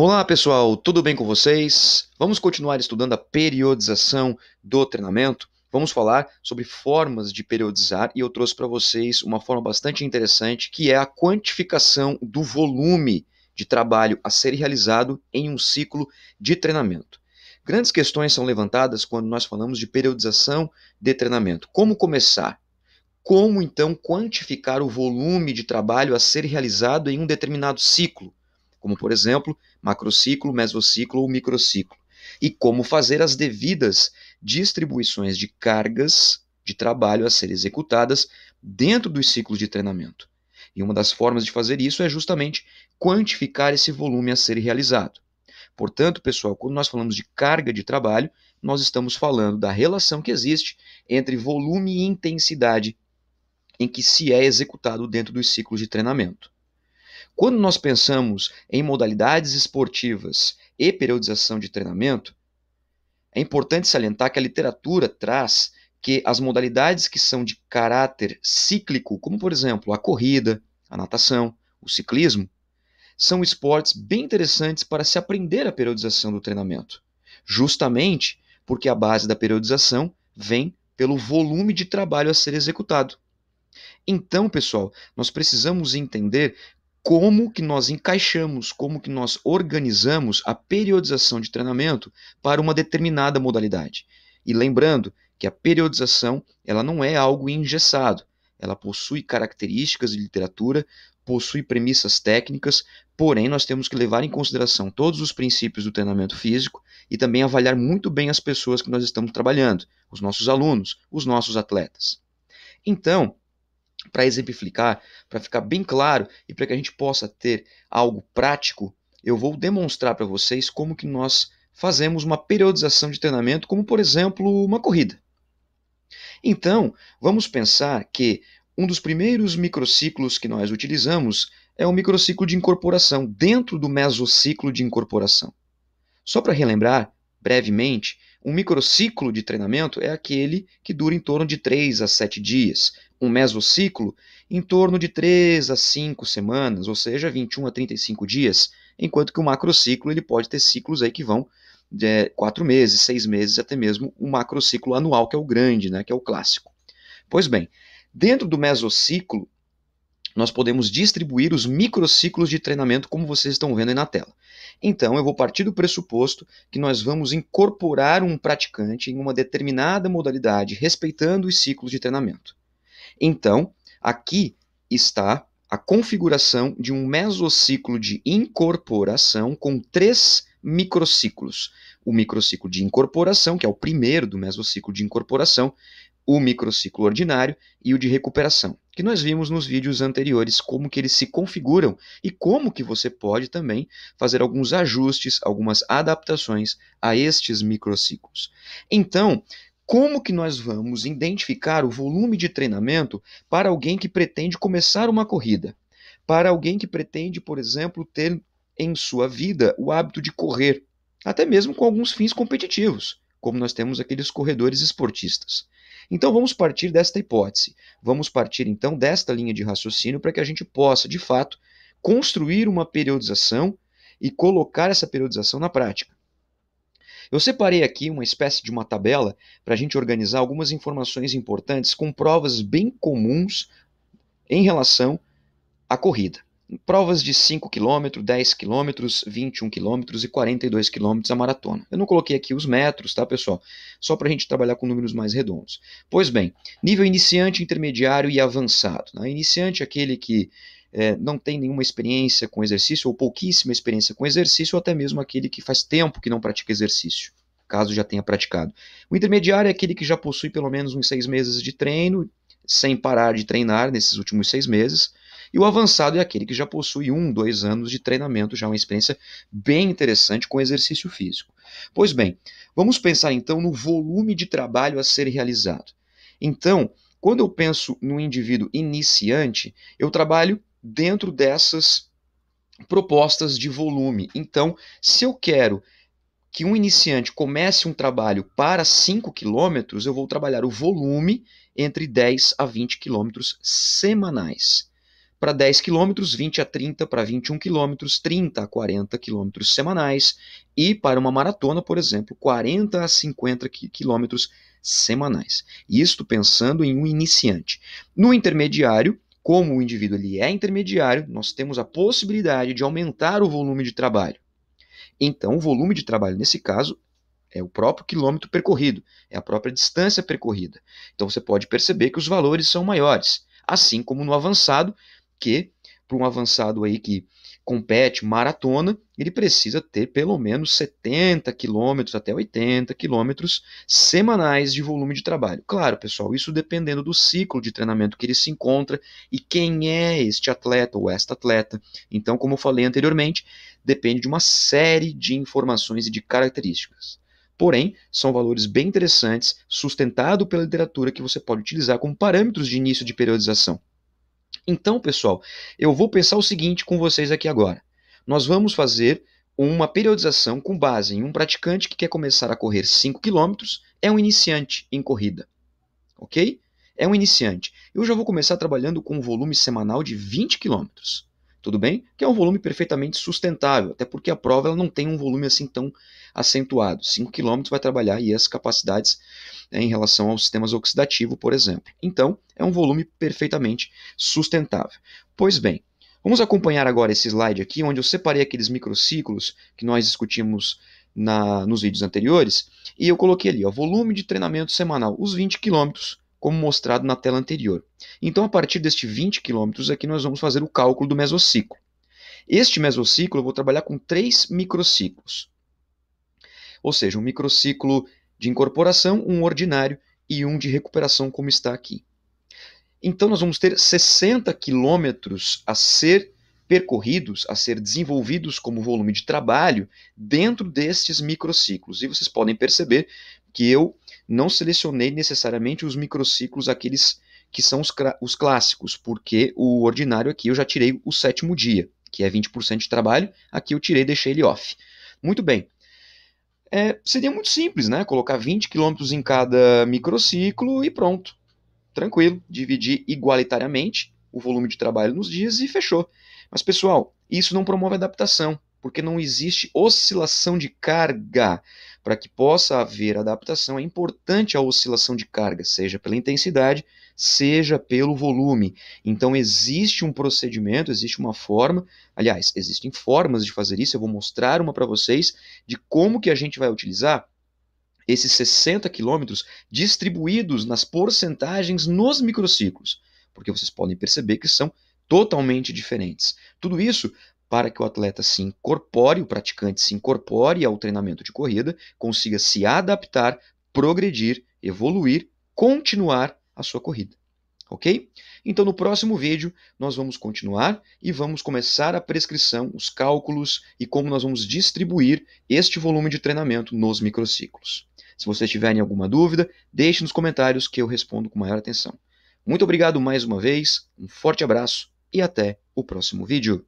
Olá pessoal, tudo bem com vocês? Vamos continuar estudando a periodização do treinamento. Vamos falar sobre formas de periodizar e eu trouxe para vocês uma forma bastante interessante que é a quantificação do volume de trabalho a ser realizado em um ciclo de treinamento. Grandes questões são levantadas quando nós falamos de periodização de treinamento. Como começar? Como então quantificar o volume de trabalho a ser realizado em um determinado ciclo? como por exemplo, macrociclo, mesociclo ou microciclo, e como fazer as devidas distribuições de cargas de trabalho a serem executadas dentro dos ciclos de treinamento. E uma das formas de fazer isso é justamente quantificar esse volume a ser realizado. Portanto, pessoal, quando nós falamos de carga de trabalho, nós estamos falando da relação que existe entre volume e intensidade em que se é executado dentro dos ciclos de treinamento. Quando nós pensamos em modalidades esportivas e periodização de treinamento, é importante salientar que a literatura traz que as modalidades que são de caráter cíclico, como por exemplo a corrida, a natação, o ciclismo, são esportes bem interessantes para se aprender a periodização do treinamento, justamente porque a base da periodização vem pelo volume de trabalho a ser executado. Então, pessoal, nós precisamos entender como que nós encaixamos, como que nós organizamos a periodização de treinamento para uma determinada modalidade. E lembrando que a periodização ela não é algo engessado, ela possui características de literatura, possui premissas técnicas, porém nós temos que levar em consideração todos os princípios do treinamento físico e também avaliar muito bem as pessoas que nós estamos trabalhando, os nossos alunos, os nossos atletas. Então, para exemplificar, para ficar bem claro e para que a gente possa ter algo prático, eu vou demonstrar para vocês como que nós fazemos uma periodização de treinamento, como por exemplo, uma corrida. Então, vamos pensar que um dos primeiros microciclos que nós utilizamos é o microciclo de incorporação, dentro do mesociclo de incorporação. Só para relembrar brevemente, um microciclo de treinamento é aquele que dura em torno de 3 a 7 dias um mesociclo em torno de 3 a 5 semanas, ou seja, 21 a 35 dias, enquanto que o macrociclo ele pode ter ciclos aí que vão de 4 meses, 6 meses, até mesmo um macrociclo anual, que é o grande, né, que é o clássico. Pois bem, dentro do mesociclo, nós podemos distribuir os microciclos de treinamento como vocês estão vendo aí na tela. Então, eu vou partir do pressuposto que nós vamos incorporar um praticante em uma determinada modalidade, respeitando os ciclos de treinamento. Então, aqui está a configuração de um mesociclo de incorporação com três microciclos. O microciclo de incorporação, que é o primeiro do mesociclo de incorporação, o microciclo ordinário e o de recuperação, que nós vimos nos vídeos anteriores como que eles se configuram e como que você pode também fazer alguns ajustes, algumas adaptações a estes microciclos. Então, como que nós vamos identificar o volume de treinamento para alguém que pretende começar uma corrida? Para alguém que pretende, por exemplo, ter em sua vida o hábito de correr, até mesmo com alguns fins competitivos, como nós temos aqueles corredores esportistas. Então vamos partir desta hipótese. Vamos partir então desta linha de raciocínio para que a gente possa, de fato, construir uma periodização e colocar essa periodização na prática. Eu separei aqui uma espécie de uma tabela para a gente organizar algumas informações importantes com provas bem comuns em relação à corrida. Provas de 5 km, 10 km, 21 km e 42 km a maratona. Eu não coloquei aqui os metros, tá, pessoal? Só para a gente trabalhar com números mais redondos. Pois bem, nível iniciante, intermediário e avançado. Né? Iniciante é aquele que é, não tem nenhuma experiência com exercício, ou pouquíssima experiência com exercício, ou até mesmo aquele que faz tempo que não pratica exercício, caso já tenha praticado. O intermediário é aquele que já possui pelo menos uns seis meses de treino, sem parar de treinar nesses últimos seis meses. E o avançado é aquele que já possui um, dois anos de treinamento, já é uma experiência bem interessante com exercício físico. Pois bem, vamos pensar então no volume de trabalho a ser realizado. Então, quando eu penso no indivíduo iniciante, eu trabalho dentro dessas propostas de volume. Então, se eu quero que um iniciante comece um trabalho para 5 quilômetros, eu vou trabalhar o volume entre 10 a 20 quilômetros semanais. Para 10 quilômetros, 20 a 30, para 21 quilômetros, 30 a 40 quilômetros semanais. E para uma maratona, por exemplo, 40 a 50 quilômetros semanais. Isto pensando em um iniciante. No intermediário, como o indivíduo ele é intermediário, nós temos a possibilidade de aumentar o volume de trabalho. Então, o volume de trabalho, nesse caso, é o próprio quilômetro percorrido, é a própria distância percorrida. Então, você pode perceber que os valores são maiores, assim como no avançado, que para um avançado aí que compete maratona, ele precisa ter pelo menos 70 quilômetros até 80 quilômetros semanais de volume de trabalho. Claro, pessoal, isso dependendo do ciclo de treinamento que ele se encontra e quem é este atleta ou esta atleta. Então, como eu falei anteriormente, depende de uma série de informações e de características. Porém, são valores bem interessantes, sustentado pela literatura que você pode utilizar como parâmetros de início de periodização. Então, pessoal, eu vou pensar o seguinte com vocês aqui agora. Nós vamos fazer uma periodização com base em um praticante que quer começar a correr 5 km, é um iniciante em corrida. OK? É um iniciante. Eu já vou começar trabalhando com um volume semanal de 20 km. Tudo bem? Que é um volume perfeitamente sustentável, até porque a prova ela não tem um volume assim tão acentuado. 5 km vai trabalhar e as capacidades né, em relação ao sistemas oxidativo, por exemplo. Então, é um volume perfeitamente sustentável. Pois bem, vamos acompanhar agora esse slide aqui, onde eu separei aqueles microciclos que nós discutimos na, nos vídeos anteriores, e eu coloquei ali, ó, volume de treinamento semanal, os 20 quilômetros como mostrado na tela anterior. Então, a partir deste 20 quilômetros aqui, nós vamos fazer o cálculo do mesociclo. Este mesociclo eu vou trabalhar com três microciclos. Ou seja, um microciclo de incorporação, um ordinário e um de recuperação, como está aqui. Então, nós vamos ter 60 quilômetros a ser percorridos, a ser desenvolvidos como volume de trabalho dentro destes microciclos. E vocês podem perceber que eu não selecionei necessariamente os microciclos, aqueles que são os, os clássicos, porque o ordinário aqui eu já tirei o sétimo dia, que é 20% de trabalho, aqui eu tirei e deixei ele off. Muito bem, é, seria muito simples, né? Colocar 20 quilômetros em cada microciclo e pronto. Tranquilo, dividir igualitariamente o volume de trabalho nos dias e fechou. Mas, pessoal, isso não promove adaptação, porque não existe oscilação de carga. Para que possa haver adaptação, é importante a oscilação de carga, seja pela intensidade, seja pelo volume. Então, existe um procedimento, existe uma forma, aliás, existem formas de fazer isso, eu vou mostrar uma para vocês de como que a gente vai utilizar esses 60 quilômetros distribuídos nas porcentagens nos microciclos, porque vocês podem perceber que são totalmente diferentes. Tudo isso para que o atleta se incorpore, o praticante se incorpore ao treinamento de corrida, consiga se adaptar, progredir, evoluir, continuar a sua corrida. Ok? Então, no próximo vídeo, nós vamos continuar e vamos começar a prescrição, os cálculos e como nós vamos distribuir este volume de treinamento nos microciclos. Se vocês tiverem alguma dúvida, deixe nos comentários que eu respondo com maior atenção. Muito obrigado mais uma vez, um forte abraço e até o próximo vídeo.